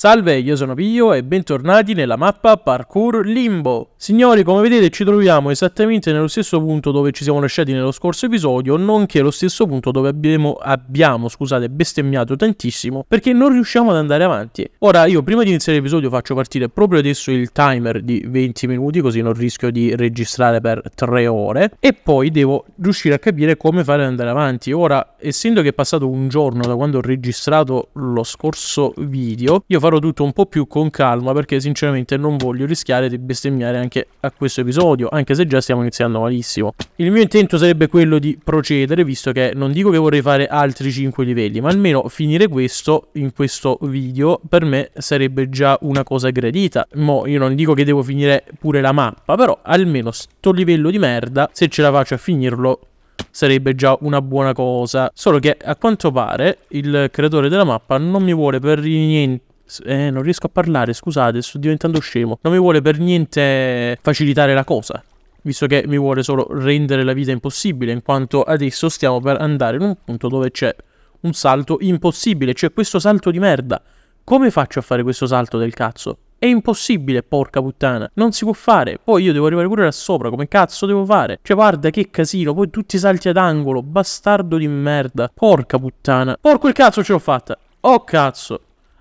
Salve, io sono Pio e bentornati nella mappa Parkour Limbo. Signori, come vedete ci troviamo esattamente nello stesso punto dove ci siamo lasciati nello scorso episodio, nonché lo stesso punto dove abbiamo, abbiamo scusate, bestemmiato tantissimo perché non riusciamo ad andare avanti. Ora, io prima di iniziare l'episodio faccio partire proprio adesso il timer di 20 minuti, così non rischio di registrare per 3 ore, e poi devo riuscire a capire come fare ad andare avanti. Ora, essendo che è passato un giorno da quando ho registrato lo scorso video, io faccio farò tutto un po' più con calma perché sinceramente non voglio rischiare di bestemmiare anche a questo episodio, anche se già stiamo iniziando malissimo. Il mio intento sarebbe quello di procedere, visto che non dico che vorrei fare altri 5 livelli, ma almeno finire questo in questo video per me sarebbe già una cosa gradita. Mo io non dico che devo finire pure la mappa, però almeno sto livello di merda, se ce la faccio a finirlo, sarebbe già una buona cosa. Solo che a quanto pare il creatore della mappa non mi vuole per niente eh, non riesco a parlare, scusate, sto diventando scemo. Non mi vuole per niente facilitare la cosa visto che mi vuole solo rendere la vita impossibile, in quanto adesso stiamo per andare in un punto dove c'è un salto impossibile, cioè questo salto di merda. Come faccio a fare questo salto del cazzo? È impossibile, porca puttana. Non si può fare. Poi io devo arrivare pure là sopra. Come cazzo devo fare? Cioè, guarda che casino. Poi tutti i salti ad angolo. Bastardo di merda. Porca puttana. Porco il cazzo ce l'ho fatta. Oh cazzo.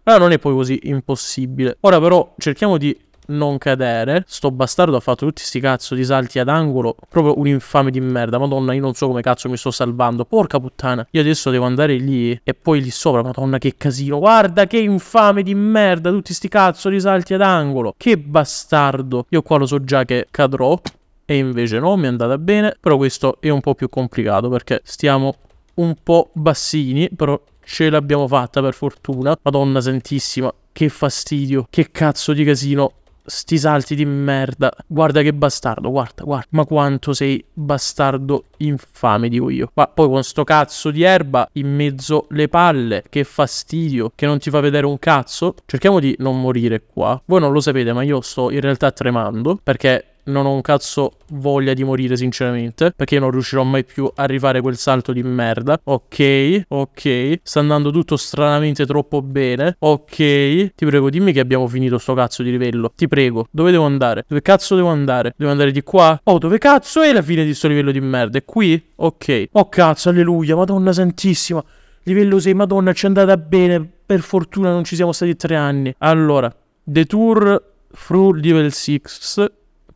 Allora ah, non è poi così impossibile. Ora però cerchiamo di non cadere. Sto bastardo ha fatto tutti questi cazzo di salti ad angolo. Proprio un infame di merda. Madonna, io non so come cazzo mi sto salvando. Porca puttana. Io adesso devo andare lì e poi lì sopra. Madonna, che casino. Guarda che infame di merda. Tutti questi cazzo di salti ad angolo. Che bastardo. Io qua lo so già che cadrò. E invece no, mi è andata bene. Però questo è un po' più complicato perché stiamo un po' bassini. Però ce l'abbiamo fatta per fortuna. Madonna santissima, che fastidio, che cazzo di casino. Sti salti di merda. Guarda che bastardo, guarda, guarda. Ma quanto sei bastardo infame, dico io. Ma poi con sto cazzo di erba in mezzo le palle, che fastidio, che non ti fa vedere un cazzo. Cerchiamo di non morire qua. Voi non lo sapete, ma io sto in realtà tremando perché non ho un cazzo voglia di morire sinceramente perché non riuscirò mai più a rifare quel salto di merda ok ok sta andando tutto stranamente troppo bene ok ti prego dimmi che abbiamo finito sto cazzo di livello ti prego dove devo andare dove cazzo devo andare devo andare di qua oh dove cazzo è la fine di sto livello di merda è qui ok oh cazzo alleluia madonna santissima livello 6 madonna ci è andata bene per fortuna non ci siamo stati tre anni allora The Tour through level 6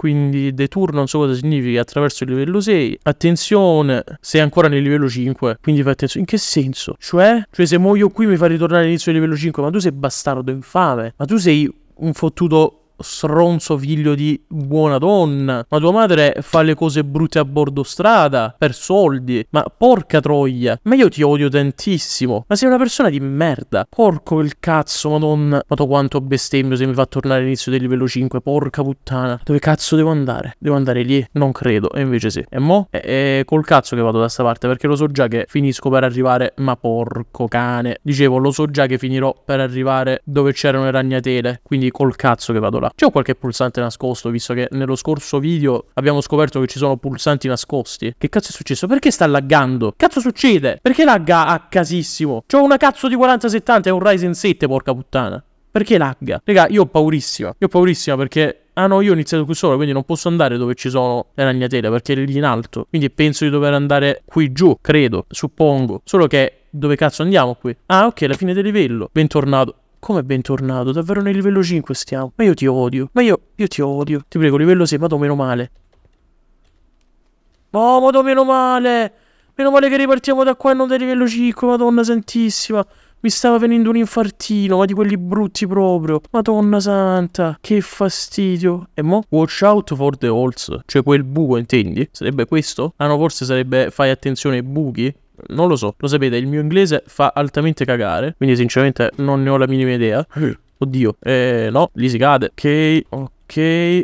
quindi detour non so cosa significa attraverso il livello 6. Attenzione, sei ancora nel livello 5, quindi fai attenzione. In che senso? Cioè? Cioè se muoio qui mi fa ritornare all'inizio del livello 5, ma tu sei bastardo infame, ma tu sei un fottuto stronzo figlio di buona donna, ma tua madre fa le cose brutte a bordo strada, per soldi, ma porca troia, ma io ti odio tantissimo, ma sei una persona di merda, porco il cazzo, madonna, ma tu quanto bestemmio se mi fa tornare all'inizio del livello 5, porca puttana, dove cazzo devo andare? Devo andare lì? Non credo, e invece sì, e mo? È, è col cazzo che vado da sta parte, perché lo so già che finisco per arrivare, ma porco cane, dicevo, lo so già che finirò per arrivare dove c'erano le ragnatele, quindi col cazzo che vado là c'è qualche pulsante nascosto, visto che nello scorso video abbiamo scoperto che ci sono pulsanti nascosti? Che cazzo è successo? Perché sta laggando? Cazzo succede? Perché lagga a casissimo? C'ho una cazzo di 4070 e un Ryzen 7, porca puttana. Perché lagga? Raga, io ho paurissima. Io ho paurissima perché Ah no, io ho iniziato qui solo, quindi non posso andare dove ci sono le ragnatele, perché è lì in alto. Quindi penso di dover andare qui giù, credo, suppongo. Solo che dove cazzo andiamo qui? Ah, ok, la fine del livello. Bentornato. Come bentornato? Davvero nel livello 5 stiamo? Ma io ti odio. Ma io, io ti odio. Ti prego, livello 6, vado meno male. Oh, vado meno male! Meno male che ripartiamo da qua e non da livello 5, madonna santissima. Mi stava venendo un infartino, ma di quelli brutti proprio. Madonna santa, che fastidio. E mo? Watch out for the holes. Cioè quel buco, intendi? Sarebbe questo? Ah no, forse sarebbe fai attenzione ai buchi? Non lo so, lo sapete, il mio inglese fa altamente cagare, quindi sinceramente non ne ho la minima idea. Oddio, eh, no, lì si cade. Ok, ok.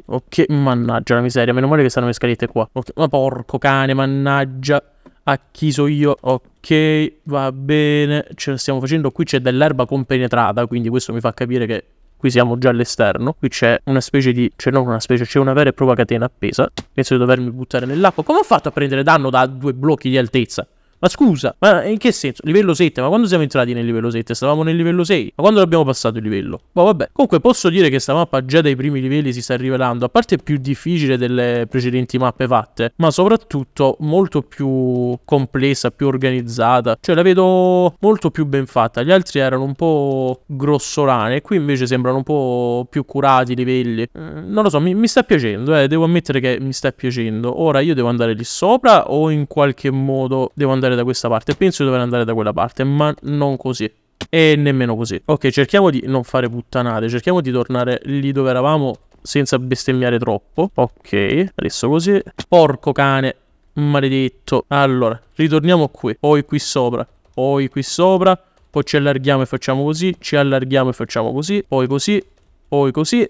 Ok, mannaggia la miseria, meno male che stanno le scalette qua. Okay. Ma porco cane, mannaggia. A chi so io? Ok, va bene, ce la stiamo facendo. Qui c'è dell'erba compenetrata, quindi questo mi fa capire che qui siamo già all'esterno. Qui c'è una specie di... cioè non una specie, c'è una vera e propria catena appesa. Penso di dovermi buttare nell'acqua. Come ho fatto a prendere danno da due blocchi di altezza? Ma scusa, ma in che senso? Livello 7, ma quando siamo entrati nel livello 7? Stavamo nel livello 6, ma quando l'abbiamo passato il livello? Boh, vabbè. Comunque posso dire che questa mappa già dai primi livelli si sta rivelando, a parte più difficile delle precedenti mappe fatte, ma soprattutto molto più complessa, più organizzata. Cioè la vedo molto più ben fatta. Gli altri erano un po' grossolane, qui invece sembrano un po' più curati i livelli. Eh, non lo so, mi, mi sta piacendo, eh. Devo ammettere che mi sta piacendo. Ora io devo andare lì sopra o in qualche modo devo andare andare da questa parte, penso di dover andare da quella parte, ma non così. E nemmeno così. Ok, cerchiamo di non fare puttanate, cerchiamo di tornare lì dove eravamo senza bestemmiare troppo. Ok, adesso così. Porco cane, maledetto. Allora, ritorniamo qui, poi qui sopra, poi qui sopra, poi ci allarghiamo e facciamo così, ci allarghiamo e facciamo così, poi così, poi così.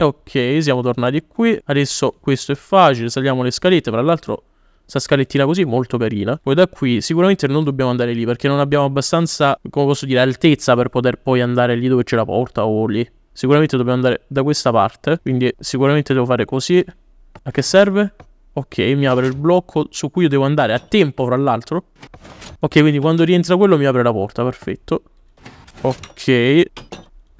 Ok, siamo tornati qui. Adesso questo è facile, saliamo le scalette, tra l'altro... Sta scalettina così molto carina. Poi da qui sicuramente non dobbiamo andare lì perché non abbiamo abbastanza, come posso dire, altezza per poter poi andare lì dove c'è la porta o lì. Sicuramente dobbiamo andare da questa parte, quindi sicuramente devo fare così. A che serve? Ok, mi apre il blocco su cui io devo andare a tempo, fra l'altro. Ok, quindi quando rientra quello mi apre la porta, perfetto. Ok,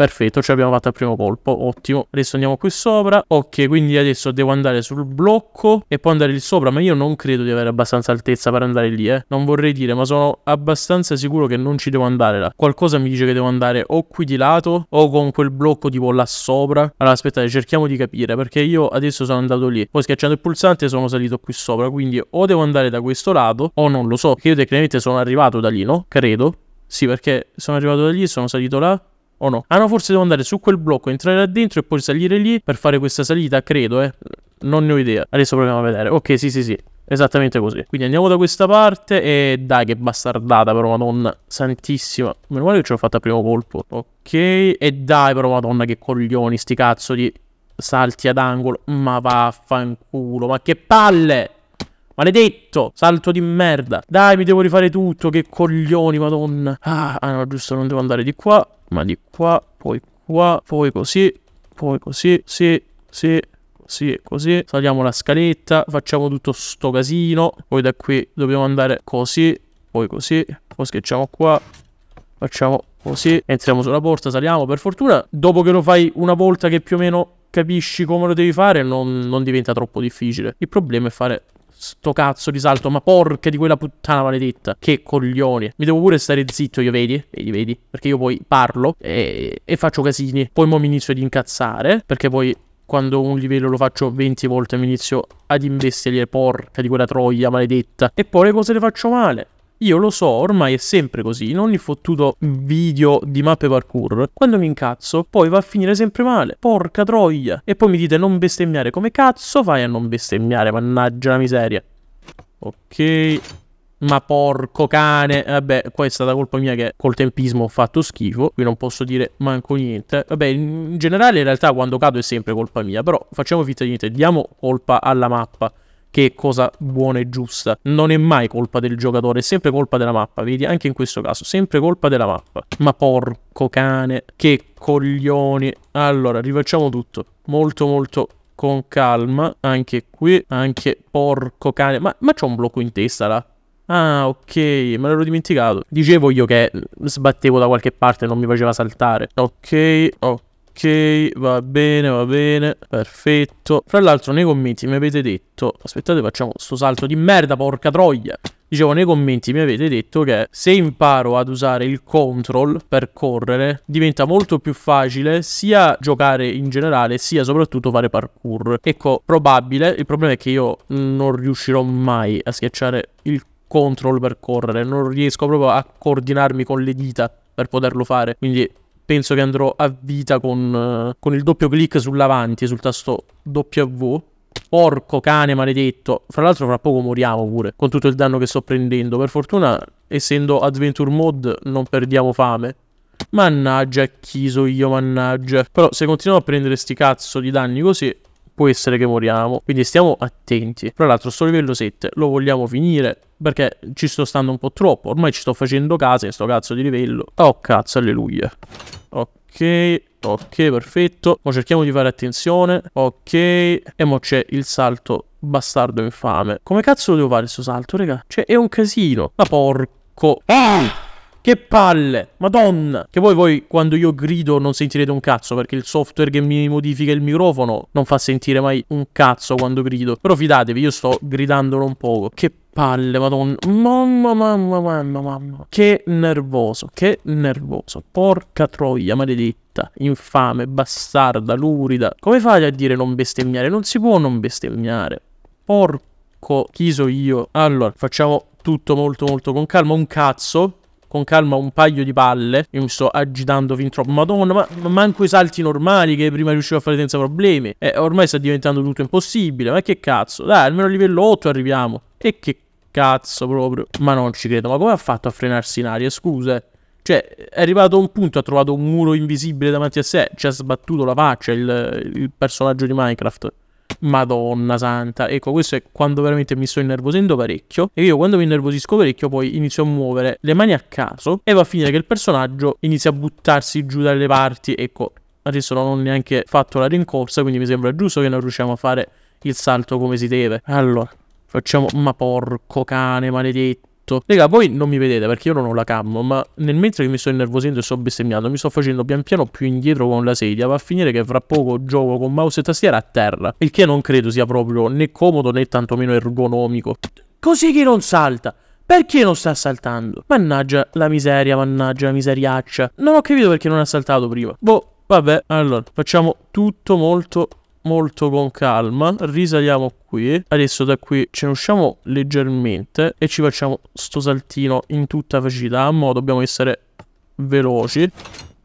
Perfetto, ce abbiamo fatto il primo colpo, ottimo. Adesso andiamo qui sopra. Ok, quindi adesso devo andare sul blocco e poi andare lì sopra, ma io non credo di avere abbastanza altezza per andare lì, eh. Non vorrei dire, ma sono abbastanza sicuro che non ci devo andare là. Qualcosa mi dice che devo andare o qui di lato o con quel blocco tipo là sopra. Allora, aspettate, cerchiamo di capire, perché io adesso sono andato lì. Poi schiacciando il pulsante sono salito qui sopra, quindi o devo andare da questo lato o non lo so. Che io tecnicamente sono arrivato da lì, no? Credo. Sì, perché sono arrivato da lì, sono salito là o no? Ah no, forse devo andare su quel blocco, entrare là dentro e poi salire lì per fare questa salita, credo, eh. Non ne ho idea. Adesso proviamo a vedere. Ok, sì, sì, sì. Esattamente così. Quindi andiamo da questa parte e dai che bastardata però, madonna santissima. Meno male che ce l'ho fatta a primo colpo. Ok, e dai però, madonna che coglioni sti cazzo di salti ad angolo. Ma vaffanculo, ma che palle! Maledetto! Salto di merda! Dai, mi devo rifare tutto, che coglioni, madonna! Ah, ah no, giusto, non devo andare di qua prima di qua, poi qua, poi così, poi così, sì, sì, sì, così. Saliamo la scaletta, facciamo tutto sto casino. Poi da qui dobbiamo andare così, poi così. Poi schiacciamo qua, facciamo così. Entriamo sulla porta, saliamo. Per fortuna, dopo che lo fai una volta che più o meno capisci come lo devi fare, non, non diventa troppo difficile. Il problema è fare sto cazzo di salto, ma porca di quella puttana maledetta. Che coglioni. Mi devo pure stare zitto io, vedi? Vedi, vedi? Perché io poi parlo e, e faccio casini. Poi mo mi inizio ad incazzare, perché poi quando un livello lo faccio 20 volte mi inizio ad investire, porca di quella troia maledetta. E poi le cose le faccio male. Io lo so, ormai è sempre così, in ogni fottuto video di mappe parkour, quando mi incazzo, poi va a finire sempre male, porca troia, e poi mi dite non bestemmiare, come cazzo fai a non bestemmiare, mannaggia la miseria. Ok, ma porco cane, vabbè, qua è stata colpa mia che col tempismo ho fatto schifo, qui non posso dire manco niente. Vabbè, in generale in realtà quando cado è sempre colpa mia, però facciamo finta di niente, diamo colpa alla mappa che è cosa buona e giusta. Non è mai colpa del giocatore, è sempre colpa della mappa, vedi? Anche in questo caso, sempre colpa della mappa. Ma porco cane, che coglioni. Allora, rifacciamo tutto. Molto, molto con calma. Anche qui, anche porco cane. Ma, ma c'è un blocco in testa là? Ah, ok, me l'ero dimenticato. Dicevo io che sbattevo da qualche parte e non mi faceva saltare. Ok, ok ok, va bene, va bene, perfetto. Fra l'altro nei commenti mi avete detto, aspettate facciamo sto salto di merda, porca troia. Dicevo, nei commenti mi avete detto che se imparo ad usare il control per correre, diventa molto più facile sia giocare in generale, sia soprattutto fare parkour. Ecco, probabile, il problema è che io non riuscirò mai a schiacciare il control per correre, non riesco proprio a coordinarmi con le dita per poterlo fare. Quindi penso che andrò a vita con, eh, con il doppio clic sull'avanti, sul tasto W. Porco cane maledetto. Fra l'altro fra poco moriamo pure con tutto il danno che sto prendendo. Per fortuna, essendo Adventure Mode, non perdiamo fame. Mannaggia, chi so io, mannaggia. Però se continuiamo a prendere sti cazzo di danni così, può essere che moriamo, quindi stiamo attenti. Tra l'altro sto livello 7 lo vogliamo finire perché ci sto stando un po' troppo, ormai ci sto facendo casa in sto cazzo di livello. Oh cazzo, alleluia. Ok, ok, perfetto. Mo cerchiamo di fare attenzione. Ok, e mo c'è il salto bastardo infame. Come cazzo lo devo fare questo salto, raga? Cioè, è un casino. Ma porco. Ah! Che palle, madonna. Che poi voi quando io grido non sentirete un cazzo perché il software che mi modifica il microfono non fa sentire mai un cazzo quando grido. Però fidatevi, io sto gridandolo un poco. Che palle, madonna. Mamma, mamma, mamma, mamma. Che nervoso, che nervoso. Porca troia, maledetta infame, bastarda, lurida. Come fate a dire non bestemmiare? Non si può non bestemmiare. Porco, chi so io? Allora, facciamo tutto molto molto con calma. Un cazzo con calma un paio di palle. Io mi sto agitando fin troppo. Madonna, ma, ma manco i salti normali che prima riuscivo a fare senza problemi. Eh, ormai sta diventando tutto impossibile. Ma che cazzo? Dai, almeno a livello 8 arriviamo. E che cazzo proprio. Ma non ci credo. Ma come ha fatto a frenarsi in aria? Scusa. Eh. Cioè, è arrivato a un punto, ha trovato un muro invisibile davanti a sé, ci ha sbattuto la faccia il, il personaggio di Minecraft. Madonna santa. Ecco, questo è quando veramente mi sto innervosendo parecchio. E io quando mi innervosisco parecchio, poi inizio a muovere le mani a caso e va a finire che il personaggio inizia a buttarsi giù dalle parti. Ecco, adesso non ho neanche fatto la rincorsa, quindi mi sembra giusto che non riusciamo a fare il salto come si deve. Allora, facciamo... Ma porco cane maledetto tutto. Raga, voi non mi vedete perché io non ho la cam, ma nel mentre che mi sto innervosendo e sto bestemmiando, mi sto facendo pian piano più indietro con la sedia. Va a finire che fra poco gioco con mouse e tastiera a terra. Il che non credo sia proprio né comodo né tantomeno ergonomico. Così chi non salta? Perché non sta saltando? Mannaggia la miseria, mannaggia la miseriaccia. Non ho capito perché non ha saltato prima. Boh, vabbè. Allora, facciamo tutto molto molto con calma, risaliamo qui, adesso da qui ce ne usciamo leggermente e ci facciamo sto saltino in tutta facilità, ma dobbiamo essere veloci.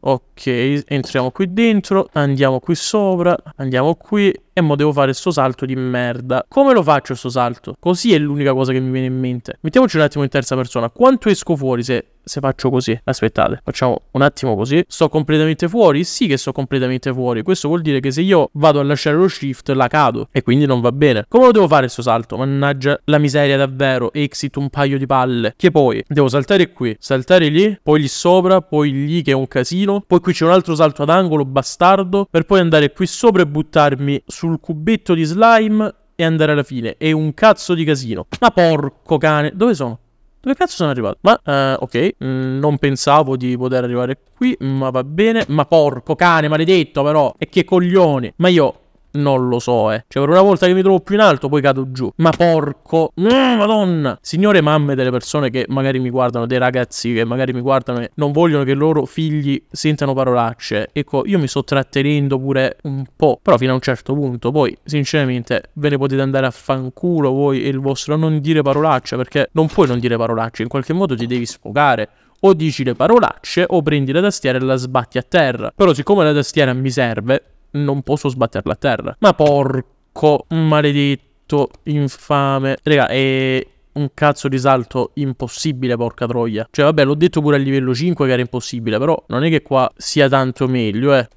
Ok, entriamo qui dentro, andiamo qui sopra, andiamo qui, e mo devo fare sto salto di merda. Come lo faccio sto salto? Così è l'unica cosa che mi viene in mente. Mettiamoci un attimo in terza persona. Quanto esco fuori se se faccio così. Aspettate, facciamo un attimo così. Sto completamente fuori? Sì che sto completamente fuori. Questo vuol dire che se io vado a lasciare lo shift la cado e quindi non va bene. Come lo devo fare questo salto? Mannaggia la miseria davvero. Exit un paio di palle. Che poi devo saltare qui, saltare lì, poi lì sopra, poi lì che è un casino, poi qui c'è un altro salto ad angolo bastardo per poi andare qui sopra e buttarmi su sul cubetto di slime e andare alla fine. È un cazzo di casino. Ma porco cane, dove sono? Dove cazzo sono arrivato? Ma, uh, ok, mm, non pensavo di poter arrivare qui, ma va bene. Ma porco cane, maledetto però. E che coglione. Ma io non lo so, eh. Cioè, per una volta che mi trovo più in alto, poi cado giù. Ma porco. Mm, madonna. Signore mamme delle persone che magari mi guardano, dei ragazzi che magari mi guardano e non vogliono che i loro figli sentano parolacce. Ecco, io mi sto trattenendo pure un po'. Però fino a un certo punto. Poi, sinceramente, ve ne potete andare a fanculo voi e il vostro non dire parolacce. Perché non puoi non dire parolacce. In qualche modo ti devi sfogare o dici le parolacce o prendi la tastiera e la sbatti a terra. Però siccome la tastiera mi serve, non posso sbatterla a terra. Ma porco maledetto, infame. Raga, è un cazzo di salto impossibile, porca troia. Cioè, vabbè, l'ho detto pure a livello 5 che era impossibile, però non è che qua sia tanto meglio, eh.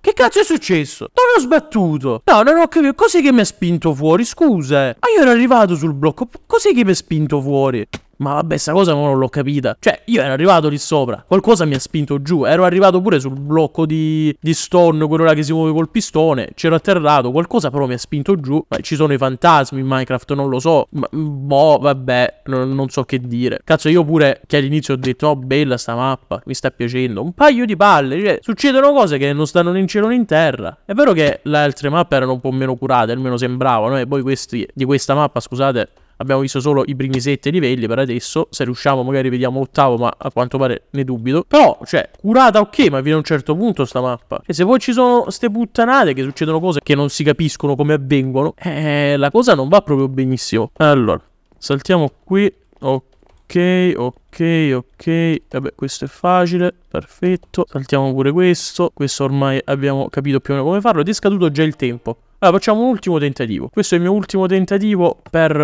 Che cazzo è successo? Non ho sbattuto? No, non ho capito. Cos'è che mi ha spinto fuori? Scusa. Eh. Ma eh. ah, io ero arrivato sul blocco. Cos'è che mi ha spinto fuori? Ma vabbè, sta cosa non l'ho capita. Cioè, io ero arrivato lì sopra. Qualcosa mi ha spinto giù. Ero arrivato pure sul blocco di, di stone, quello là che si muove col pistone. C'ero atterrato. Qualcosa però mi ha spinto giù. Ma ci sono i fantasmi in Minecraft, non lo so. Ma boh, vabbè, non, non so che dire. Cazzo, io pure che all'inizio ho detto, oh, bella sta mappa, mi sta piacendo. Un paio di palle, cioè, succedono cose che non stanno né in cielo né in terra. È vero che le altre mappe erano un po' meno curate, almeno sembravano. E poi questi, di questa mappa, scusate abbiamo visto solo i primi sette livelli per adesso, se riusciamo magari vediamo l'ottavo, ma a quanto pare ne dubito. Però, cioè, curata ok, ma viene a un certo punto sta mappa. E se poi ci sono ste puttanate che succedono cose che non si capiscono come avvengono, eh, la cosa non va proprio benissimo. Allora, saltiamo qui, ok. Ok, ok, ok. Vabbè, questo è facile. Perfetto. Saltiamo pure questo. Questo ormai abbiamo capito più o meno come farlo. Ed è scaduto già il tempo. Allora, facciamo un ultimo tentativo. Questo è il mio ultimo tentativo per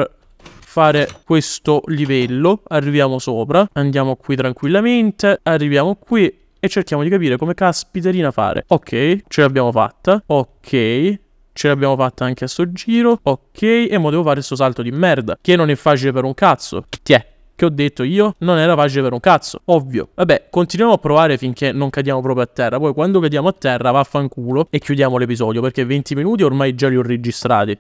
fare questo livello, arriviamo sopra, andiamo qui tranquillamente, arriviamo qui e cerchiamo di capire come caspiterina fare. Ok, ce l'abbiamo fatta, ok, ce l'abbiamo fatta anche a sto giro, ok, e mo devo fare sto salto di merda, che non è facile per un cazzo. Tiè che ho detto io non era facile per un cazzo, ovvio. Vabbè, continuiamo a provare finché non cadiamo proprio a terra, poi quando cadiamo a terra vaffanculo e chiudiamo l'episodio perché 20 minuti ormai già li ho registrati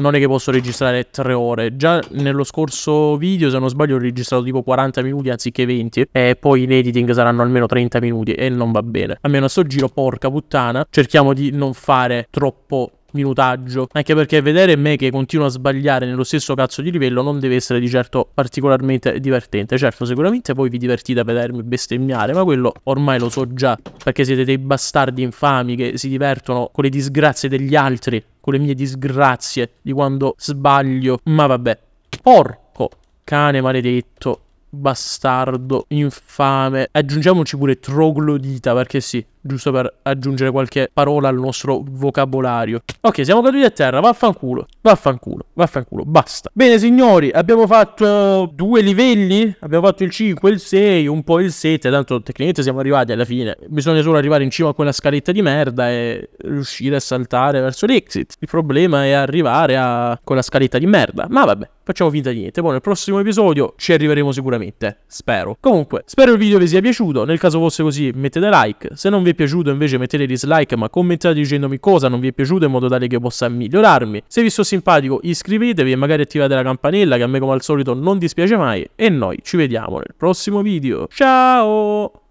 non è che posso registrare tre ore. Già nello scorso video, se non sbaglio, ho registrato tipo 40 minuti anziché 20 e poi in editing saranno almeno 30 minuti e non va bene. Almeno a sto giro, porca puttana, cerchiamo di non fare troppo minutaggio. Anche perché vedere me che continuo a sbagliare nello stesso cazzo di livello non deve essere di certo particolarmente divertente. Certo, sicuramente poi vi divertite a vedermi bestemmiare, ma quello ormai lo so già. Perché siete dei bastardi infami che si divertono con le disgrazie degli altri con le mie disgrazie di quando sbaglio, ma vabbè. Porco cane maledetto bastardo, infame. Aggiungiamoci pure troglodita, perché sì, giusto per aggiungere qualche parola al nostro vocabolario. Ok, siamo caduti a terra, vaffanculo, vaffanculo, vaffanculo, basta. Bene signori, abbiamo fatto due livelli, abbiamo fatto il 5, il 6, un po' il 7, tanto tecnicamente siamo arrivati alla fine. Bisogna solo arrivare in cima a quella scaletta di merda e riuscire a saltare verso l'exit. Il problema è arrivare a quella scaletta di merda, ma vabbè, facciamo finta di niente. Poi nel prossimo episodio ci arriveremo sicuramente veramente, spero. Comunque, spero il video vi sia piaciuto, nel caso fosse così mettete like, se non vi è piaciuto invece mettete dislike ma commentate dicendomi cosa non vi è piaciuto in modo tale che io possa migliorarmi. Se vi sto simpatico iscrivetevi e magari attivate la campanella che a me come al solito non dispiace mai e noi ci vediamo nel prossimo video. Ciao!